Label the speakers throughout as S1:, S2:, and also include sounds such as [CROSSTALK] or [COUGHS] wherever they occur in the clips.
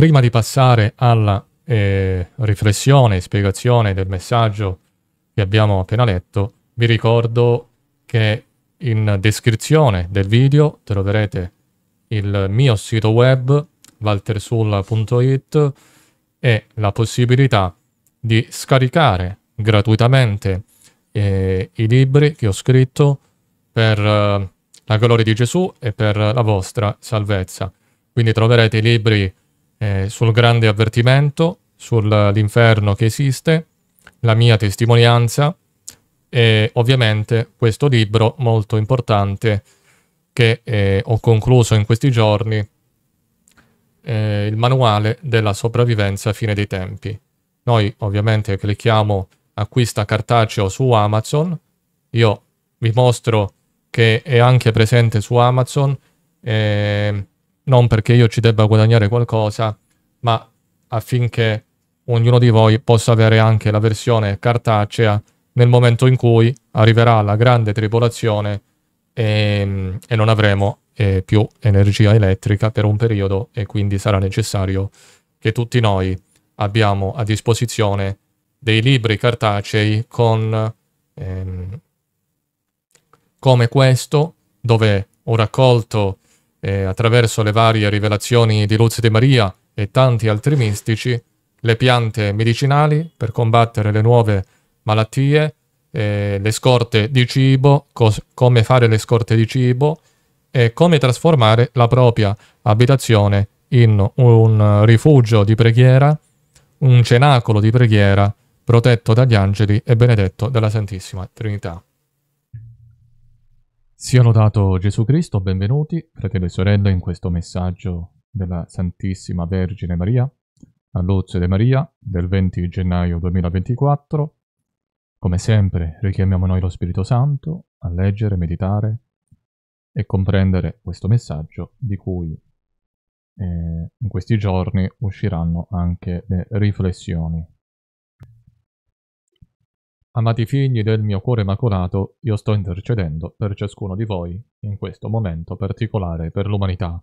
S1: Prima di passare alla eh, riflessione e spiegazione del messaggio che abbiamo appena letto, vi ricordo che in descrizione del video troverete il mio sito web waltersulla.it e la possibilità di scaricare gratuitamente eh, i libri che ho scritto per eh, la gloria di Gesù e per la vostra salvezza. Quindi troverete i libri eh, sul grande avvertimento, sull'inferno che esiste, la mia testimonianza e ovviamente questo libro molto importante che eh, ho concluso in questi giorni, eh, il manuale della sopravvivenza a fine dei tempi. Noi ovviamente clicchiamo acquista cartaceo su Amazon, io vi mostro che è anche presente su Amazon, eh, non perché io ci debba guadagnare qualcosa, ma affinché ognuno di voi possa avere anche la versione cartacea nel momento in cui arriverà la grande tribolazione e, e non avremo eh, più energia elettrica per un periodo e quindi sarà necessario che tutti noi abbiamo a disposizione dei libri cartacei con ehm, come questo dove ho raccolto e attraverso le varie rivelazioni di Luz di Maria e tanti altri mistici, le piante medicinali per combattere le nuove malattie, eh, le scorte di cibo, come fare le scorte di cibo e come trasformare la propria abitazione in un rifugio di preghiera, un cenacolo di preghiera protetto dagli angeli e benedetto dalla Santissima Trinità. Siano dato Gesù Cristo, benvenuti fratelli e sorelle in questo messaggio della Santissima Vergine Maria, all'Ozio di Maria del 20 gennaio 2024. Come sempre richiamiamo noi lo Spirito Santo a leggere, meditare e comprendere questo messaggio di cui eh, in questi giorni usciranno anche le riflessioni Amati figli del mio cuore macolato, io sto intercedendo per ciascuno di voi in questo momento particolare per l'umanità.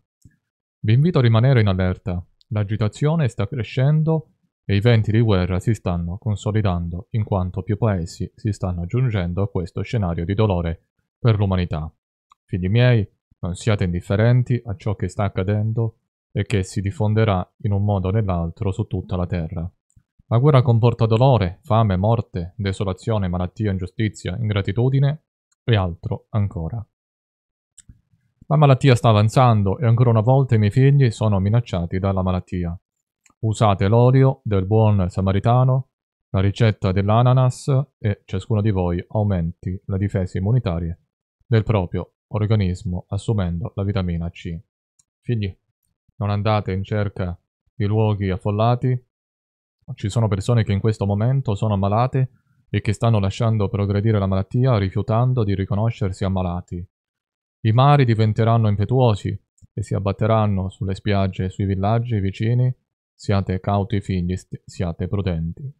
S1: Vi invito a rimanere in allerta. L'agitazione sta crescendo e i venti di guerra si stanno consolidando in quanto più paesi si stanno aggiungendo a questo scenario di dolore per l'umanità. Figli miei, non siate indifferenti a ciò che sta accadendo e che si diffonderà in un modo o nell'altro su tutta la terra. La guerra comporta dolore, fame, morte, desolazione, malattia, ingiustizia, ingratitudine e altro ancora. La malattia sta avanzando e ancora una volta i miei figli sono minacciati dalla malattia. Usate l'olio del buon samaritano, la ricetta dell'ananas e ciascuno di voi aumenti le difese immunitarie del proprio organismo assumendo la vitamina C. Figli, non andate in cerca di luoghi affollati, ci sono persone che in questo momento sono ammalate e che stanno lasciando progredire la malattia rifiutando di riconoscersi ammalati. I mari diventeranno impetuosi e si abbatteranno sulle spiagge e sui villaggi vicini. Siate cauti figli, siate prudenti.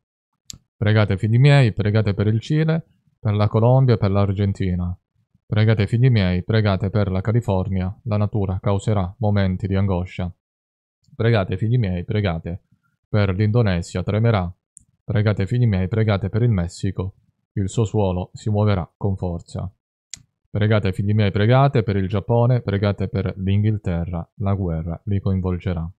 S1: Pregate figli miei, pregate per il Cile, per la Colombia e per l'Argentina. Pregate figli miei, pregate per la California. La natura causerà momenti di angoscia. Pregate figli miei, pregate per l'Indonesia tremerà. Pregate figli miei, pregate per il Messico. Il suo suolo si muoverà con forza. Pregate figli miei, pregate per il Giappone, pregate per l'Inghilterra. La guerra li coinvolgerà.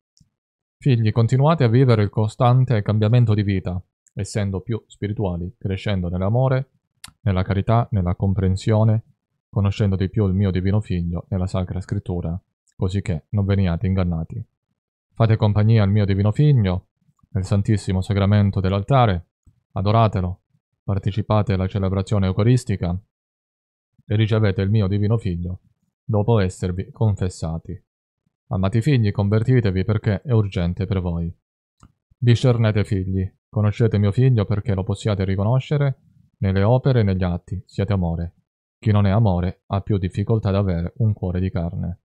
S1: Figli, continuate a vivere il costante cambiamento di vita, essendo più spirituali, crescendo nell'amore, nella carità, nella comprensione, conoscendo di più il mio divino figlio nella sacra scrittura, così che non veniate ingannati. Fate compagnia al mio divino figlio, nel Santissimo Sacramento dell'altare, adoratelo, partecipate alla celebrazione eucaristica e ricevete il mio divino figlio dopo esservi confessati. Amati figli, convertitevi perché è urgente per voi. Discernete figli, conoscete mio figlio perché lo possiate riconoscere nelle opere e negli atti, siate amore. Chi non è amore ha più difficoltà ad avere un cuore di carne.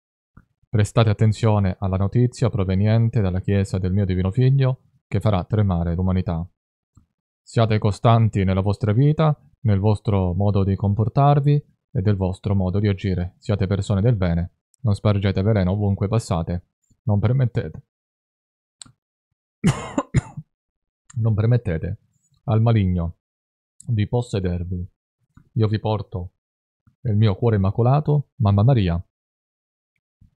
S1: Prestate attenzione alla notizia proveniente dalla Chiesa del mio Divino Figlio che farà tremare l'umanità. Siate costanti nella vostra vita, nel vostro modo di comportarvi e del vostro modo di agire. Siate persone del bene. Non spargete veleno ovunque passate. Non permettete. [COUGHS] non permettete al maligno di possedervi. Io vi porto nel mio cuore immacolato, Mamma Maria.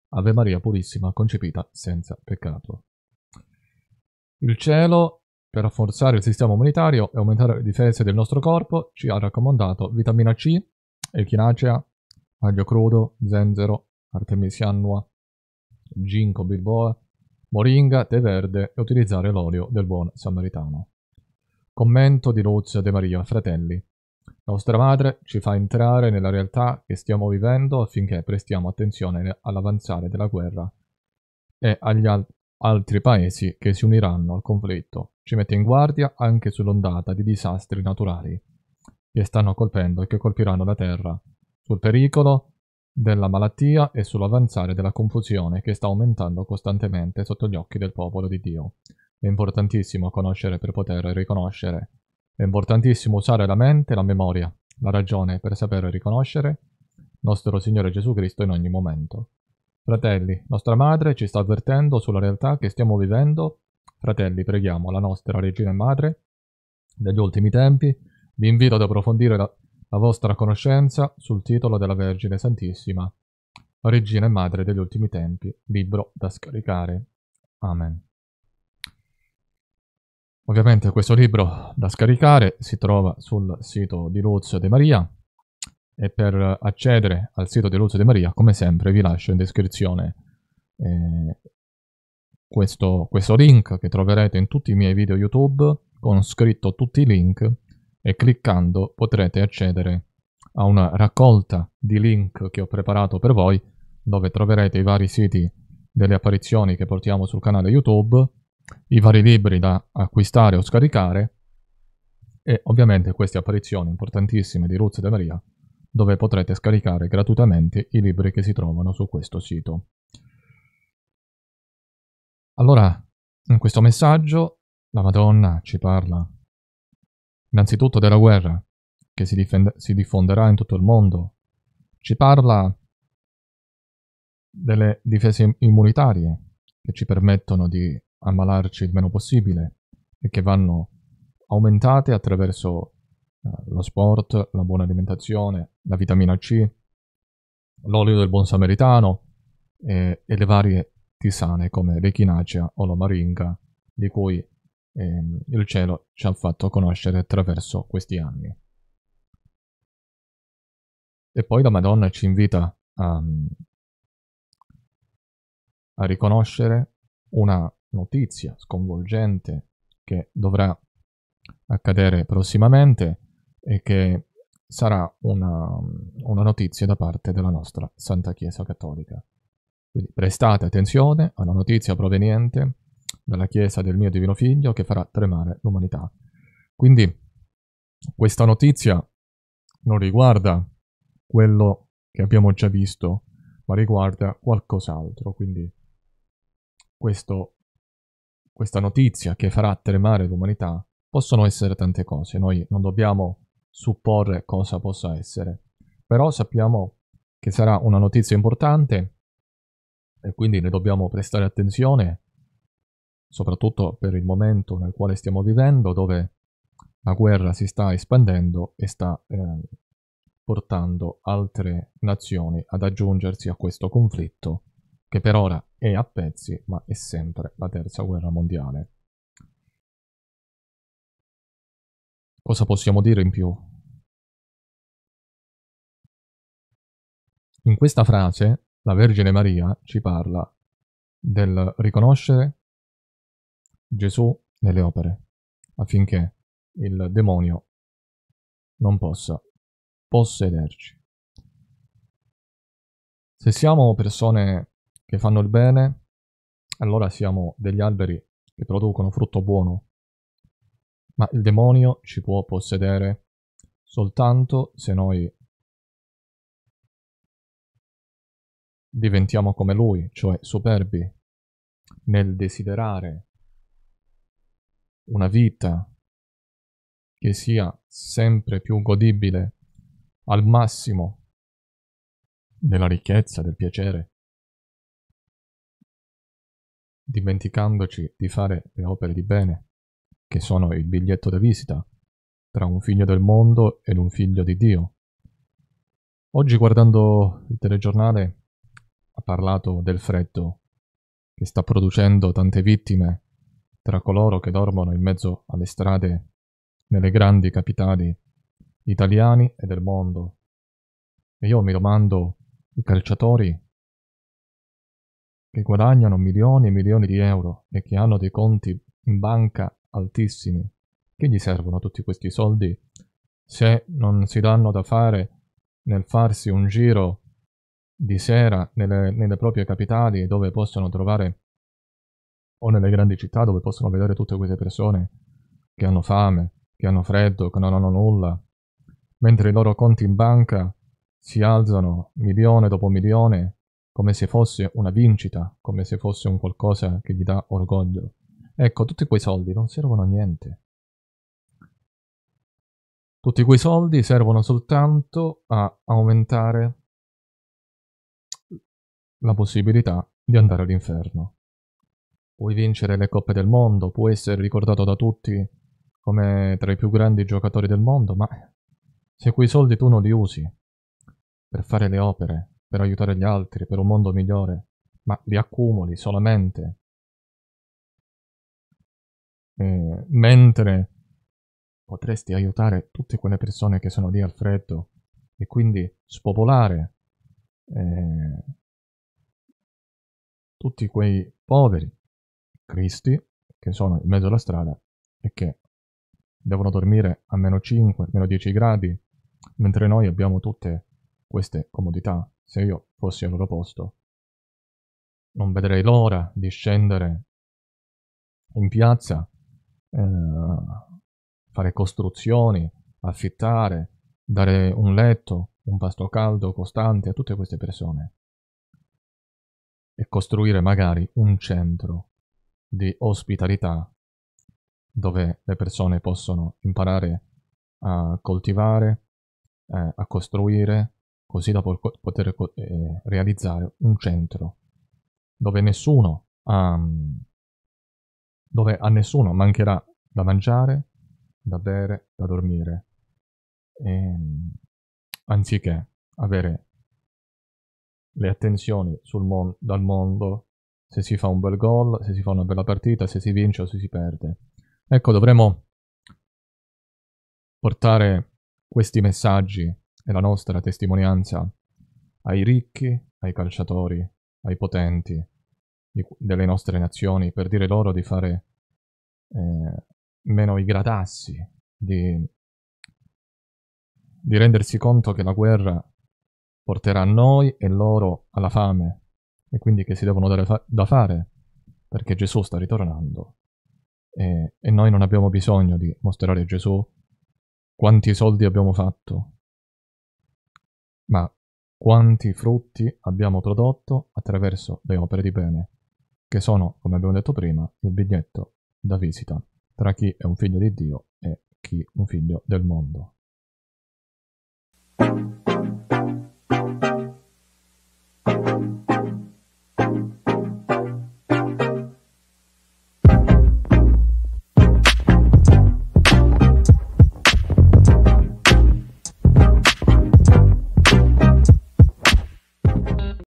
S1: Ave Maria Purissima, concepita senza peccato. Il cielo, per rafforzare il sistema immunitario e aumentare le difese del nostro corpo, ci ha raccomandato vitamina C, echinacea, aglio crudo, zenzero, artemisia annua, ginkgo bilboa, moringa, tè verde e utilizzare l'olio del buon samaritano. Commento di Luzio De Maria, fratelli. Nostra madre ci fa entrare nella realtà che stiamo vivendo affinché prestiamo attenzione all'avanzare della guerra e agli, al- Altri paesi che si uniranno al conflitto ci mette in guardia anche sull'ondata di disastri naturali che stanno colpendo e che colpiranno la Terra, sul pericolo della malattia e sull'avanzare della confusione che sta aumentando costantemente sotto gli occhi del popolo di Dio. È importantissimo conoscere per poter riconoscere. È importantissimo usare la mente la memoria, la ragione per saper riconoscere nostro Signore Gesù Cristo in ogni momento. Fratelli, nostra madre ci sta avvertendo sulla realtà che stiamo vivendo. Fratelli, preghiamo la nostra regina e madre degli ultimi tempi. Vi invito ad approfondire la, la vostra conoscenza sul titolo della Vergine Santissima, Regina e Madre degli ultimi tempi, libro da scaricare. Amen. Ovviamente questo libro da scaricare si trova sul sito di Luz de Maria, e per accedere al sito di dell'Ozio di Maria, come sempre, vi lascio in descrizione eh, questo, questo link che troverete in tutti i miei video YouTube con scritto tutti i link e cliccando potrete accedere a una raccolta di link che ho preparato per voi dove troverete i vari siti delle apparizioni che portiamo sul canale YouTube, i vari libri da acquistare o scaricare e ovviamente queste apparizioni importantissime di Ruzza e De Maria dove potrete scaricare gratuitamente i libri che si trovano su questo sito. Allora, in questo messaggio la Madonna ci parla innanzitutto della guerra che si, si diffonderà in tutto il mondo, ci parla delle difese immunitarie che ci permettono di ammalarci il meno possibile e che vanno aumentate attraverso lo sport, la buona alimentazione, la vitamina C, l'olio del buon samaritano eh, e le varie tisane come l'echinacea o la maringa di cui eh, il cielo ci ha fatto conoscere attraverso questi anni. E poi la Madonna ci invita a, a riconoscere una notizia sconvolgente che dovrà accadere prossimamente e che sarà una, una notizia da parte della nostra Santa Chiesa Cattolica. Quindi prestate attenzione alla notizia proveniente dalla Chiesa del mio Divino Figlio che farà tremare l'umanità. Quindi questa notizia non riguarda quello che abbiamo già visto, ma riguarda qualcos'altro. Quindi questo, questa notizia che farà tremare l'umanità possono essere tante cose. Noi non dobbiamo supporre cosa possa essere. Però sappiamo che sarà una notizia importante e quindi ne dobbiamo prestare attenzione, soprattutto per il momento nel quale stiamo vivendo, dove la guerra si sta espandendo e sta eh, portando altre nazioni ad aggiungersi a questo conflitto, che per ora è a pezzi, ma è sempre la terza guerra mondiale. Cosa possiamo dire in più? In questa frase la Vergine Maria ci parla del riconoscere Gesù nelle opere, affinché il demonio non possa possederci. Se siamo persone che fanno il bene, allora siamo degli alberi che producono frutto buono ma il demonio ci può possedere soltanto se noi diventiamo come lui, cioè superbi, nel desiderare una vita che sia sempre più godibile al massimo della ricchezza, del piacere, dimenticandoci di fare le opere di bene, che sono il biglietto da visita tra un figlio del mondo ed un figlio di Dio. Oggi guardando il telegiornale ha parlato del freddo che sta producendo tante vittime tra coloro che dormono in mezzo alle strade nelle grandi capitali italiani e del mondo. E io mi domando, i calciatori che guadagnano milioni e milioni di euro e che hanno dei conti in banca altissimi. Che gli servono tutti questi soldi se non si danno da fare nel farsi un giro di sera nelle, nelle proprie capitali dove possono trovare o nelle grandi città dove possono vedere tutte queste persone che hanno fame, che hanno freddo, che non hanno nulla, mentre i loro conti in banca si alzano milione dopo milione come se fosse una vincita, come se fosse un qualcosa che gli dà orgoglio. Ecco, tutti quei soldi non servono a niente. Tutti quei soldi servono soltanto a aumentare la possibilità di andare all'inferno. Puoi vincere le coppe del mondo, puoi essere ricordato da tutti come tra i più grandi giocatori del mondo, ma se quei soldi tu non li usi per fare le opere, per aiutare gli altri, per un mondo migliore, ma li accumuli solamente eh, mentre potresti aiutare tutte quelle persone che sono lì al freddo e quindi spopolare eh, tutti quei poveri cristi che sono in mezzo alla strada e che devono dormire a meno 5, meno 10 gradi, mentre noi abbiamo tutte queste comodità. Se io fossi al loro posto, non vedrei l'ora di scendere in piazza eh, fare costruzioni, affittare, dare un letto, un pasto caldo costante a tutte queste persone e costruire magari un centro di ospitalità dove le persone possono imparare a coltivare, eh, a costruire, così da poter co- eh, realizzare un centro dove nessuno ha... Um, dove a nessuno mancherà da mangiare, da bere, da dormire, e, ehm, anziché avere le attenzioni mon- dal mondo, se si fa un bel gol, se si fa una bella partita, se si vince o se si perde. Ecco, dovremmo portare questi messaggi e la nostra testimonianza ai ricchi, ai calciatori, ai potenti, di, delle nostre nazioni per dire loro di fare eh, meno i gratassi, di, di rendersi conto che la guerra porterà a noi e loro alla fame e quindi che si devono dare fa- da fare perché Gesù sta ritornando e, e noi non abbiamo bisogno di mostrare a Gesù quanti soldi abbiamo fatto, ma quanti frutti abbiamo prodotto attraverso le opere di bene che sono, come abbiamo detto prima, il biglietto da visita tra chi è un figlio di Dio e chi è un figlio del mondo.